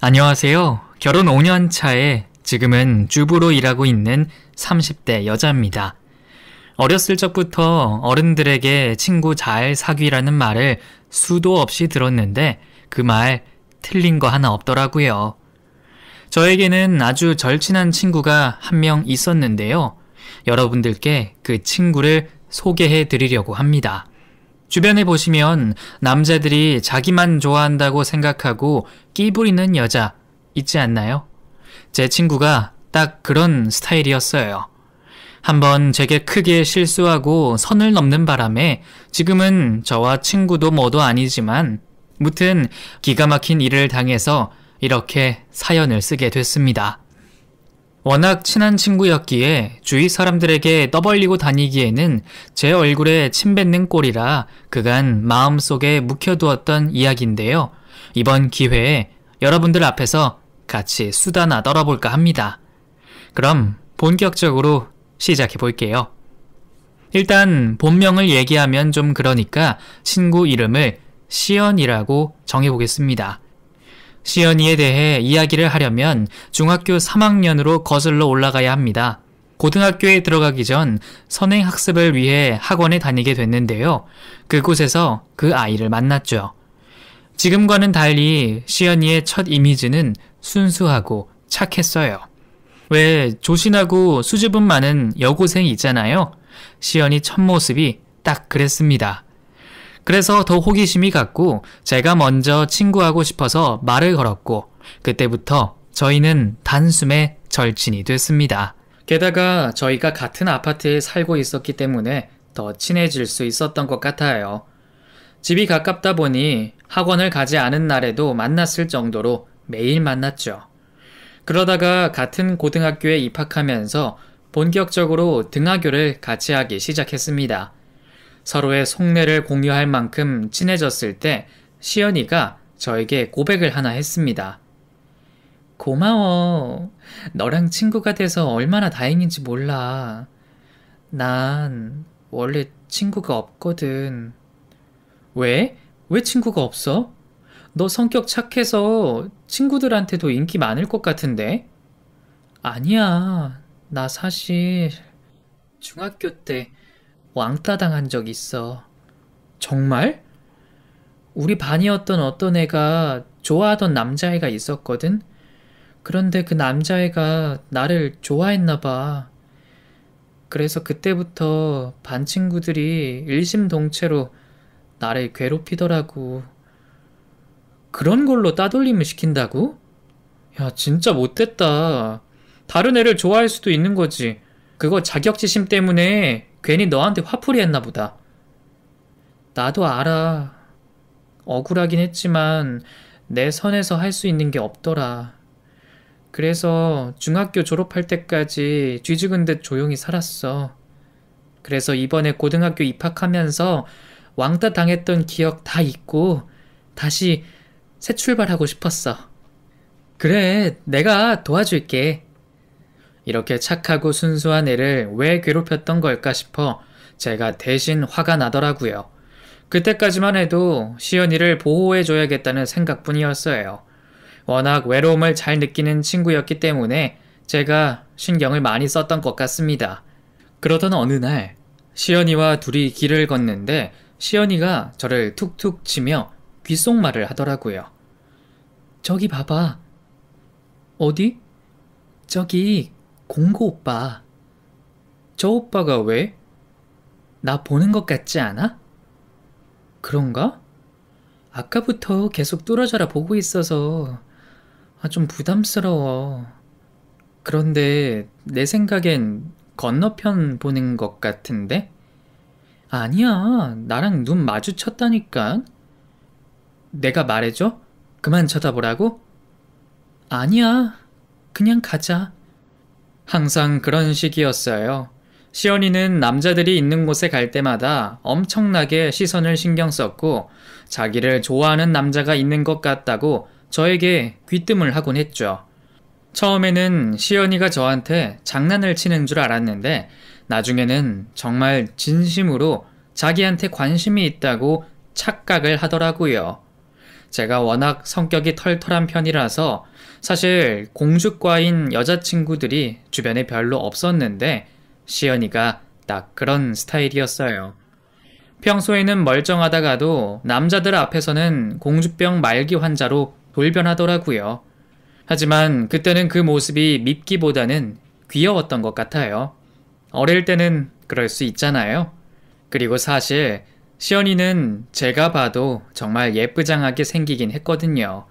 안녕하세요. 결혼 5년 차에 지금은 주부로 일하고 있는 30대 여자입니다. 어렸을 적부터 어른들에게 친구 잘 사귀라는 말을 수도 없이 들었는데 그 말 틀린 거 하나 없더라고요. 저에게는 아주 절친한 친구가 한 명 있었는데요. 여러분들께 그 친구를 소개해 드리려고 합니다. 주변에 보시면 남자들이 자기만 좋아한다고 생각하고 끼부리는 여자 있지 않나요? 제 친구가 딱 그런 스타일이었어요. 한번 제게 크게 실수하고 선을 넘는 바람에 지금은 저와 친구도 뭐도 아니지만 무튼 기가 막힌 일을 당해서 이렇게 사연을 쓰게 됐습니다. 워낙 친한 친구였기에 주위 사람들에게 떠벌리고 다니기에는 제 얼굴에 침 뱉는 꼴이라 그간 마음속에 묵혀두었던 이야기인데요. 이번 기회에 여러분들 앞에서 같이 수다나 떨어볼까 합니다. 그럼 본격적으로 시작해 볼게요. 일단 본명을 얘기하면 좀 그러니까 친구 이름을 시연이라고 정해보겠습니다. 시연이에 대해 이야기를 하려면 중학교 3학년으로 거슬러 올라가야 합니다. 고등학교에 들어가기 전 선행학습을 위해 학원에 다니게 됐는데요. 그곳에서 그 아이를 만났죠. 지금과는 달리 시연이의 첫 이미지는 순수하고 착했어요. 왜 조신하고 수줍음 많은 여고생 있잖아요. 시연이 첫 모습이 딱 그랬습니다. 그래서 더 호기심이 갔고 제가 먼저 친구하고 싶어서 말을 걸었고 그때부터 저희는 단숨에 절친이 됐습니다. 게다가 저희가 같은 아파트에 살고 있었기 때문에 더 친해질 수 있었던 것 같아요. 집이 가깝다 보니 학원을 가지 않은 날에도 만났을 정도로 매일 만났죠. 그러다가 같은 고등학교에 입학하면서 본격적으로 등하교를 같이 하기 시작했습니다. 서로의 속내를 공유할 만큼 친해졌을 때 시연이가 저에게 고백을 하나 했습니다. 고마워. 너랑 친구가 돼서 얼마나 다행인지 몰라. 난 원래 친구가 없거든. 왜? 왜 친구가 없어? 너 성격 착해서 친구들한테도 인기 많을 것 같은데? 아니야. 나 사실 중학교 때 왕따당한 적 있어. 정말? 우리 반이었던 어떤 애가 좋아하던 남자애가 있었거든? 그런데 그 남자애가 나를 좋아했나 봐. 그래서 그때부터 반 친구들이 일심동체로 나를 괴롭히더라고. 그런 걸로 따돌림을 시킨다고? 야, 진짜 못됐다. 다른 애를 좋아할 수도 있는 거지. 그거 자격지심 때문에 괜히 너한테 화풀이 했나 보다. 나도 알아. 억울하긴 했지만 내 선에서 할 수 있는 게 없더라. 그래서 중학교 졸업할 때까지 쥐죽은 듯 조용히 살았어. 그래서 이번에 고등학교 입학하면서 왕따 당했던 기억 다 잊고 다시 새 출발하고 싶었어. 그래, 내가 도와줄게. 이렇게 착하고 순수한 애를 왜 괴롭혔던 걸까 싶어 제가 대신 화가 나더라고요. 그때까지만 해도 시연이를 보호해줘야겠다는 생각뿐이었어요. 워낙 외로움을 잘 느끼는 친구였기 때문에 제가 신경을 많이 썼던 것 같습니다. 그러던 어느 날 시연이와 둘이 길을 걷는데 시연이가 저를 툭툭 치며 귓속말을 하더라고요. 저기 봐봐. 어디? 저기 공고 오빠. 저 오빠가 왜? 나 보는 것 같지 않아? 그런가? 아까부터 계속 뚫어져라 보고 있어서 아, 좀 부담스러워. 그런데 내 생각엔 건너편 보는 것 같은데? 아니야, 나랑 눈 마주쳤다니까. 내가 말해줘? 그만 쳐다보라고? 아니야, 그냥 가자. 항상 그런 식이었어요. 시연이는 남자들이 있는 곳에 갈 때마다 엄청나게 시선을 신경 썼고 자기를 좋아하는 남자가 있는 것 같다고 저에게 귀뜸을 하곤 했죠. 처음에는 시연이가 저한테 장난을 치는 줄 알았는데 나중에는 정말 진심으로 자기한테 관심이 있다고 착각을 하더라고요. 제가 워낙 성격이 털털한 편이라서 사실 공주과인 여자친구들이 주변에 별로 없었는데 시연이가 딱 그런 스타일이었어요. 평소에는 멀쩡하다가도 남자들 앞에서는 공주병 말기 환자로 돌변하더라고요. 하지만 그때는 그 모습이 밉기보다는 귀여웠던 것 같아요. 어릴 때는 그럴 수 있잖아요. 그리고 사실 시연이는 제가 봐도 정말 예쁘장하게 생기긴 했거든요.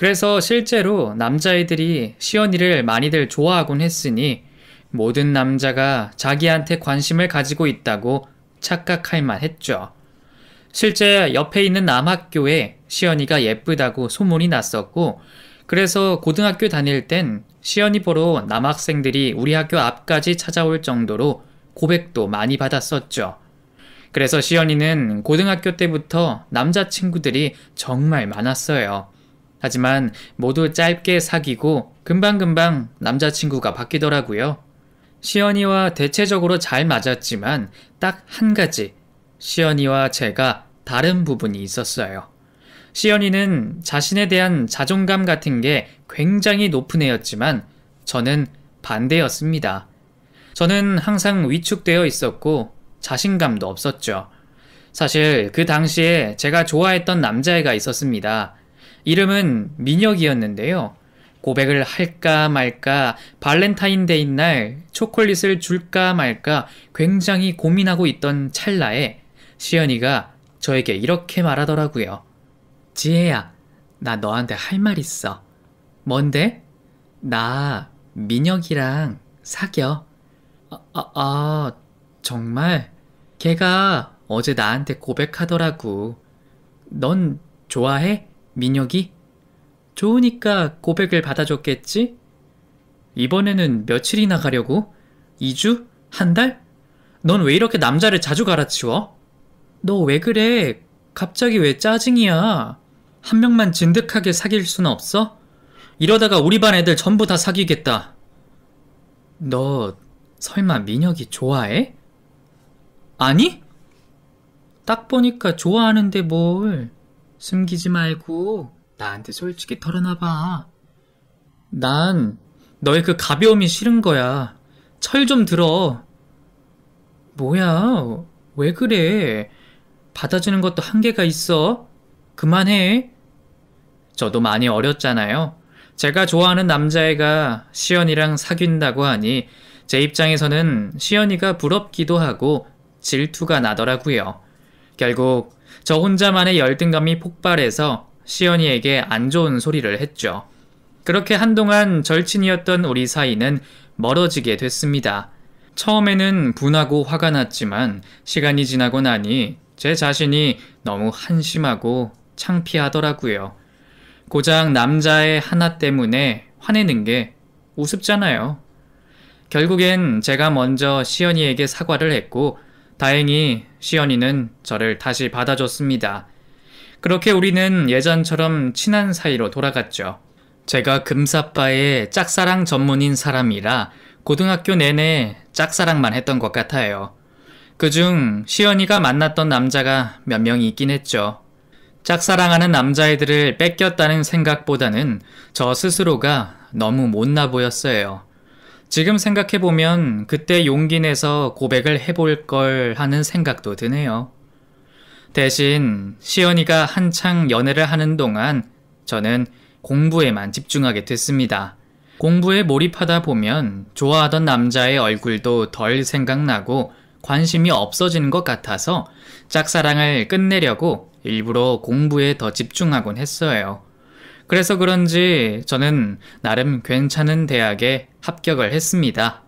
그래서 실제로 남자애들이 시연이를 많이들 좋아하곤 했으니 모든 남자가 자기한테 관심을 가지고 있다고 착각할 만했죠. 실제 옆에 있는 남학교에 시연이가 예쁘다고 소문이 났었고 그래서 고등학교 다닐 땐 시연이 보러 남학생들이 우리 학교 앞까지 찾아올 정도로 고백도 많이 받았었죠. 그래서 시연이는 고등학교 때부터 남자친구들이 정말 많았어요. 하지만 모두 짧게 사귀고 금방금방 남자친구가 바뀌더라고요. 시연이와 대체적으로 잘 맞았지만 딱 한 가지 시연이와 제가 다른 부분이 있었어요. 시연이는 자신에 대한 자존감 같은 게 굉장히 높은 애였지만 저는 반대였습니다. 저는 항상 위축되어 있었고 자신감도 없었죠. 사실 그 당시에 제가 좋아했던 남자애가 있었습니다. 이름은 민혁이었는데요. 고백을 할까 말까 발렌타인데이 날 초콜릿을 줄까 말까 굉장히 고민하고 있던 찰나에 시연이가 저에게 이렇게 말하더라고요. 지혜야, 나 너한테 할 말 있어. 뭔데? 나 민혁이랑 사겨. 아, 아, 아, 정말? 걔가 어제 나한테 고백하더라고. 넌 좋아해? 민혁이? 좋으니까 고백을 받아줬겠지? 이번에는 며칠이나 가려고? 2주? 한 달? 넌 왜 이렇게 남자를 자주 갈아치워? 너 왜 그래? 갑자기 왜 짜증이야? 한 명만 진득하게 사귈 수는 없어? 이러다가 우리 반 애들 전부 다 사귀겠다. 너 설마 민혁이 좋아해? 아니? 딱 보니까 좋아하는데 뭘. 숨기지 말고 나한테 솔직히 털어놔봐. 난 너의 그 가벼움이 싫은 거야. 철 좀 들어. 뭐야, 왜 그래? 받아주는 것도 한계가 있어. 그만해. 저도 많이 어렸잖아요. 제가 좋아하는 남자애가 시연이랑 사귄다고 하니 제 입장에서는 시연이가 부럽기도 하고 질투가 나더라고요. 결국 저 혼자만의 열등감이 폭발해서 시연이에게 안 좋은 소리를 했죠. 그렇게 한동안 절친이었던 우리 사이는 멀어지게 됐습니다. 처음에는 분하고 화가 났지만 시간이 지나고 나니 제 자신이 너무 한심하고 창피하더라고요. 고작 남자의 하나 때문에 화내는 게 우습잖아요. 결국엔 제가 먼저 시연이에게 사과를 했고 다행히 시연이는 저를 다시 받아줬습니다. 그렇게 우리는 예전처럼 친한 사이로 돌아갔죠. 제가 금사빠의 짝사랑 전문인 사람이라 고등학교 내내 짝사랑만 했던 것 같아요. 그 중 시연이가 만났던 남자가 몇 명이 있긴 했죠. 짝사랑하는 남자애들을 뺏겼다는 생각보다는 저 스스로가 너무 못나 보였어요. 지금 생각해보면 그때 용기 내서 고백을 해볼 걸 하는 생각도 드네요. 대신 시연이가 한창 연애를 하는 동안 저는 공부에만 집중하게 됐습니다. 공부에 몰입하다 보면 좋아하던 남자의 얼굴도 덜 생각나고 관심이 없어지는 것 같아서 짝사랑을 끝내려고 일부러 공부에 더 집중하곤 했어요. 그래서 그런지 저는 나름 괜찮은 대학에 합격을 했습니다.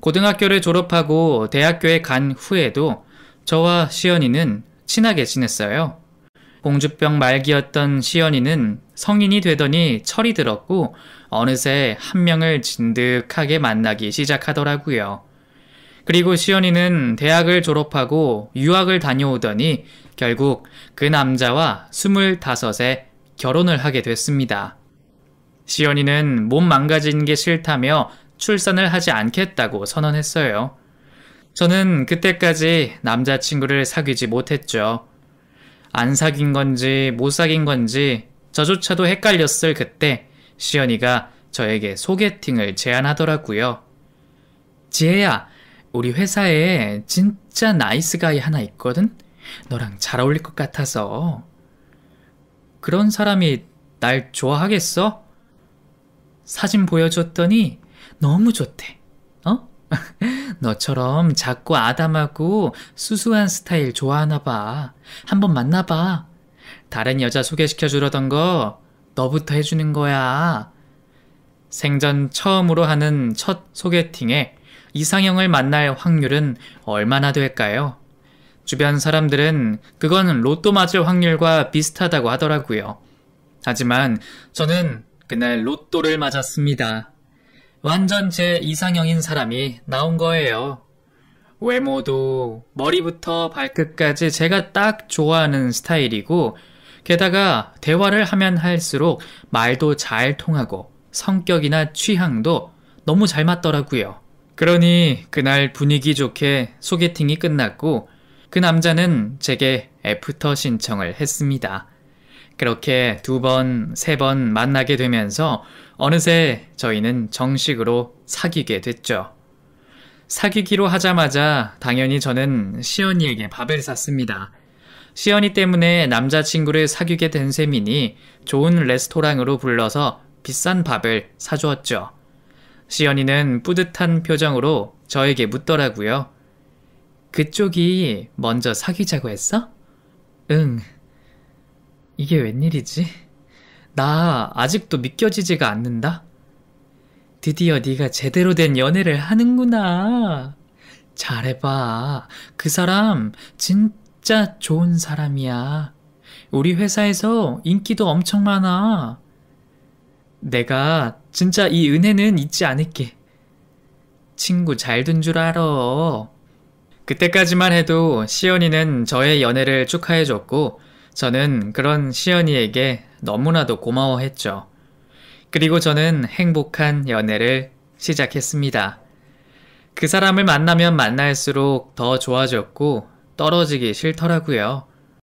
고등학교를 졸업하고 대학교에 간 후에도 저와 시연이는 친하게 지냈어요. 공주병 말기였던 시연이는 성인이 되더니 철이 들었고 어느새 한 명을 진득하게 만나기 시작하더라고요. 그리고 시연이는 대학을 졸업하고 유학을 다녀오더니 결국 그 남자와 25에 결혼을 하게 됐습니다. 시연이는 몸 망가진 게 싫다며 출산을 하지 않겠다고 선언했어요. 저는 그때까지 남자친구를 사귀지 못했죠. 안 사귄 건지 못 사귄 건지 저조차도 헷갈렸을 그때 시연이가 저에게 소개팅을 제안하더라고요. 지혜야, 우리 회사에 진짜 나이스 가이 하나 있거든? 너랑 잘 어울릴 것 같아서 그런 사람이 날 좋아하겠어? 사진 보여줬더니 너무 좋대. 어? 너처럼 작고 아담하고 수수한 스타일 좋아하나 봐. 한번 만나봐. 다른 여자 소개시켜 주려던 거 너부터 해주는 거야. 생전 처음으로 하는 첫 소개팅에 이상형을 만날 확률은 얼마나 될까요? 주변 사람들은 그건 로또 맞을 확률과 비슷하다고 하더라고요. 하지만 저는 그날 로또를 맞았습니다. 완전 제 이상형인 사람이 나온 거예요. 외모도 머리부터 발끝까지 제가 딱 좋아하는 스타일이고, 게다가 대화를 하면 할수록 말도 잘 통하고 성격이나 취향도 너무 잘 맞더라고요. 그러니 그날 분위기 좋게 소개팅이 끝났고, 그 남자는 제게 애프터 신청을 했습니다. 그렇게 두 번, 세 번 만나게 되면서 어느새 저희는 정식으로 사귀게 됐죠. 사귀기로 하자마자 당연히 저는 시연이에게 밥을 샀습니다. 시연이 때문에 남자친구를 사귀게 된 셈이니 좋은 레스토랑으로 불러서 비싼 밥을 사주었죠. 시연이는 뿌듯한 표정으로 저에게 묻더라고요. 그쪽이 먼저 사귀자고 했어? 응. 이게 웬일이지? 나 아직도 믿겨지지가 않는다. 드디어 네가 제대로 된 연애를 하는구나. 잘해봐. 그 사람 진짜 좋은 사람이야. 우리 회사에서 인기도 엄청 많아. 내가 진짜 이 은혜는 잊지 않을게. 친구 잘 둔 줄 알아. 그때까지만 해도 시연이는 저의 연애를 축하해줬고 저는 그런 시연이에게 너무나도 고마워했죠. 그리고 저는 행복한 연애를 시작했습니다. 그 사람을 만나면 만날수록 더 좋아졌고 떨어지기 싫더라고요.